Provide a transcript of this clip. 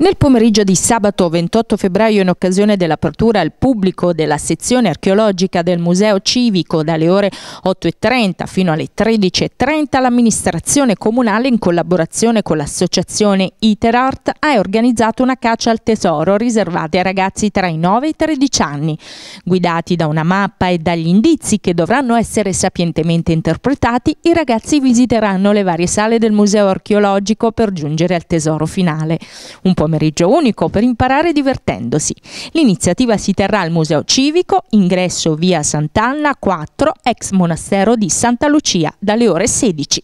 Nel pomeriggio di sabato 28 febbraio, in occasione dell'apertura al pubblico della sezione archeologica del Museo Civico dalle ore 8.30 fino alle 13.30, l'amministrazione comunale, in collaborazione con l'associazione Iterart, ha organizzato una caccia al tesoro riservata ai ragazzi tra i 9 e i 13 anni, guidati da una mappa e dagli indizi che dovranno essere sapientemente interpretati. I ragazzi visiteranno le varie sale del museo archeologico per giungere al tesoro finale. Un po' pomeriggio unico per imparare divertendosi. L'iniziativa si terrà al Museo Civico, ingresso via Sant'Anna 4, ex monastero di Santa Lucia, dalle ore 16.